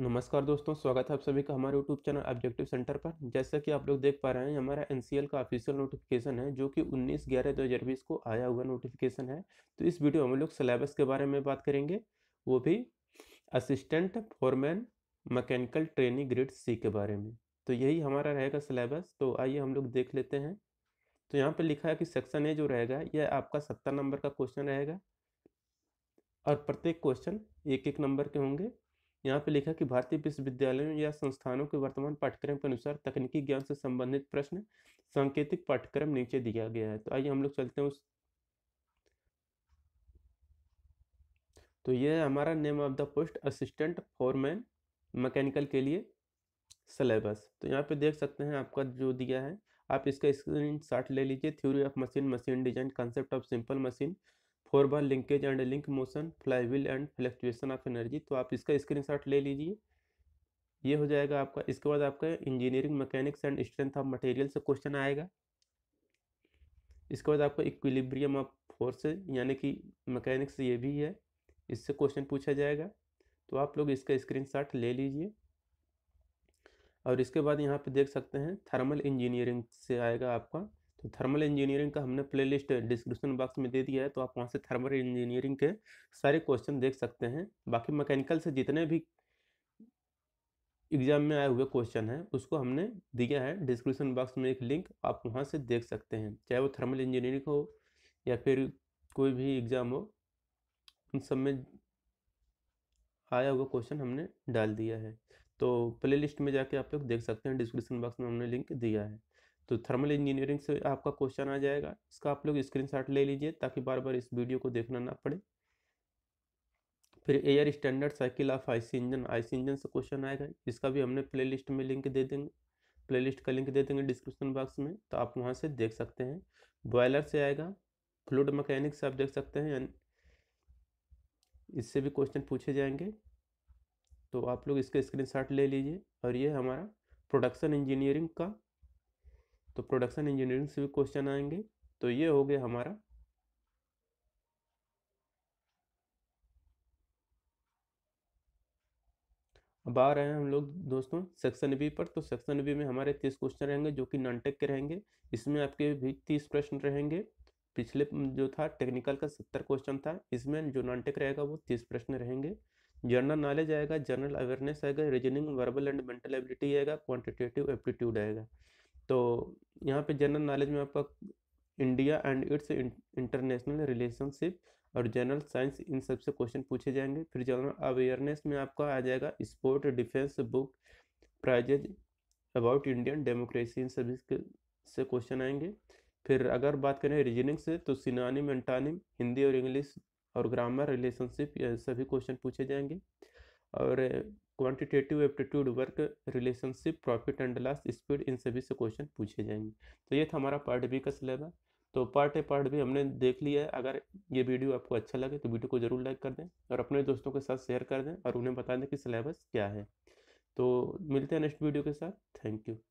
नमस्कार दोस्तों स्वागत है आप सभी का हमारे यूट्यूब चैनल ऑब्जेक्टिव सेंटर पर जैसा कि आप लोग देख पा रहे हैं हमारा एन का ऑफिशियल नोटिफिकेशन है जो कि 19 ग्यारह दो को आया हुआ नोटिफिकेशन है तो इस वीडियो में हम लोग सिलेबस के बारे में बात करेंगे वो भी assistant foreman mechanical training grade C के बारे में तो यही हमारा रहेगा सिलेबस तो आइए हम लोग देख लेते हैं तो यहाँ पर लिखा है कि सेक्शन ए जो रहेगा यह आपका सत्तर नंबर का क्वेश्चन रहेगा और प्रत्येक क्वेश्चन एक एक नंबर के होंगे यहाँ पे लिखा कि भारतीय विश्वविद्यालयों या संस्थानों के वर्तमान पाठ्यक्रम के अनुसार तकनीकी ज्ञान से संबंधित प्रश्न सांकेतिक पाठ्यक्रम नीचे दिया गया है तो आइए हम लोग चलते हैं उस तो ये हमारा name of the post assistant foreman mechanical के लिए सिलेबस तो यहाँ पे देख सकते हैं आपका जो दिया है आप इसका स्क्रीन ले लीजिए theory of machine machine design concept of simple machine four bar linkage and link motion flywheel and fluctuation of energy तो आप इसका स्क्रीनशॉट ले लीजिए ये हो जाएगा आपका इसके बाद आपका engineering mechanics and strength of material से क्वेश्चन आएगा इसके बाद आपका इक्विलिब्रियम ऑफ फोर्स यानी कि मैकेनिक्स ये भी है इससे क्वेश्चन पूछा जाएगा तो आप लोग इसका शॉट ले लीजिए और इसके बाद यहाँ पे देख सकते हैं थर्मल इंजीनियरिंग से आएगा आपका तो थर्मल इंजीनियरिंग का हमने प्लेलिस्ट डिस्क्रिप्शन बॉक्स में दे दिया है तो आप वहाँ से थर्मल इंजीनियरिंग के सारे क्वेश्चन देख सकते हैं बाकी मैकेनिकल से जितने भी एग्जाम में आए हुए क्वेश्चन हैं उसको हमने दिया है डिस्क्रिप्शन बॉक्स में एक लिंक आप वहाँ से देख सकते हैं चाहे वो थर्मल इंजीनियरिंग हो या फिर कोई भी एग्ज़ाम हो उन सब में आया हुआ क्वेश्चन हमने डाल दिया है तो प्लेलिस्ट में जाके आप लोग देख सकते हैं डिस्क्रिप्शन बॉक्स में हमने लिंक दिया है तो थर्मल इंजीनियरिंग से आपका क्वेश्चन आ जाएगा इसका आप लोग स्क्रीनशॉट ले लीजिए ताकि बार बार इस वीडियो को देखना ना पड़े फिर air standard cycle of IC engine IC engine से क्वेश्चन आएगा इसका भी हमने प्लेलिस्ट में लिंक दे देंगे प्लेलिस्ट का लिंक दे देंगे डिस्क्रिप्शन बॉक्स में तो आप वहाँ से देख सकते हैं बॉयलर से आएगा फ्लूड मैकेनिक्स आप देख सकते हैं इससे भी क्वेश्चन पूछे जाएंगे तो आप लोग इसका स्क्रीन ले लीजिए और ये हमारा प्रोडक्शन इंजीनियरिंग का तो प्रोडक्शन इंजीनियरिंग से भी क्वेश्चन आएंगे तो ये हो गया हमारा अब आ रहे हैं हम लोग दोस्तों सेक्शन बी पर तो सेक्शन बी में हमारे तीस क्वेश्चन रहेंगे जो कि नॉन टेक के रहेंगे इसमें आपके भी तीस प्रश्न रहेंगे पिछले जो था टेक्निकल का सत्तर क्वेश्चन था इसमें जो नॉन टेक रहेगा वो तीस प्रश्न रहेंगे जनरल नॉलेज आएगा जनरल अवेयरनेस आएगा reasoning verbal and mental ability आएगा क्वान्टिटेटिव एप्टीट्यूड आएगा तो यहाँ पे जनरल नॉलेज में आपका India and its international relationship और जनरल साइंस इन सबसे क्वेश्चन पूछे जाएंगे फिर जनरल अवेयरनेस में आपका आ जाएगा sport defence book prizes about Indian democracy इन सभी से क्वेश्चन आएंगे फिर अगर बात करें रीजनिंग से तो सिनानिम एंटानिम हिंदी और इंग्लिश और ग्रामर रिलेशनशिप सभी क्वेश्चन पूछे जाएंगे और quantitative aptitude work relationship profit and loss speed इन सभी से क्वेश्चन पूछे जाएंगे तो ये था हमारा पार्ट बी का सिलेबस तो पार्ट ए पार्ट भी हमने देख लिया है अगर ये वीडियो आपको अच्छा लगे तो वीडियो को जरूर लाइक कर दें और अपने दोस्तों के साथ शेयर कर दें और उन्हें बता दें कि सिलेबस क्या है तो मिलते हैं नेक्स्ट वीडियो के साथ थैंक यू